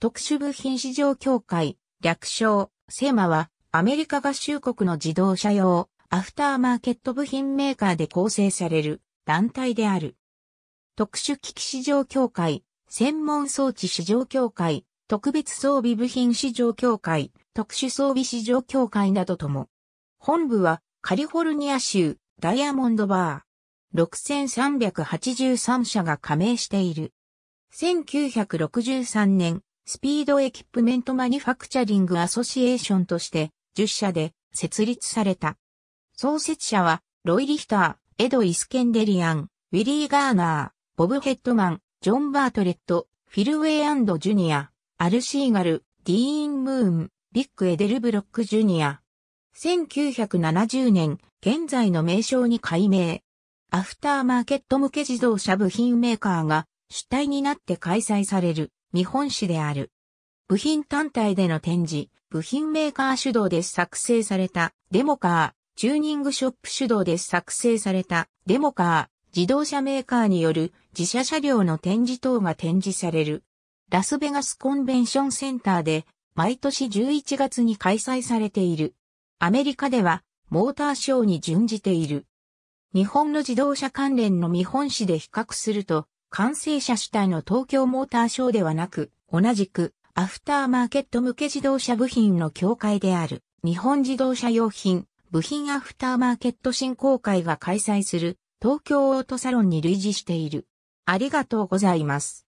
特殊部品市場協会、略称、セマは、アメリカ合衆国の自動車用、アフターマーケット部品メーカーで構成される団体である。特殊機器市場協会、専門装置市場協会、特別装備部品市場協会、特殊装備市場協会などとも。本部はカリフォルニア州ダイヤモンドバー。6383社が加盟している。1963年、スピードエキプメントマニファクチャリングアソシエーションとして10社で設立された。創設者はロイ・リヒター、エド・イスケンデリアン、ウィリー・ガーナー、ボブ・ヘッドマン、ジョン・バートレット、フィルウェイジュニア、アルシーガル、ディーン・ムーン、ビッグ・エデルブロック・ジュニア。1970年、現在の名称に改名。アフターマーケット向け自動車部品メーカーが主体になって開催される。日本史である。部品単体での展示、部品メーカー主導で作成されたデモカー、チューニングショップ主導で作成されたデモカー、自動車メーカーによる自社車両の展示等が展示される。ラスベガスコンベンションセンターで毎年11月に開催されている。アメリカではモーターショーに準じている。日本の自動車関連の見本史で比較すると完成車主体の東京モーターショーではなく、同じく、アフターマーケット向け自動車部品の協会である、日本自動車用品、部品アフターマーケット振興会が開催する、東京オートサロンに類似している。ありがとうございます。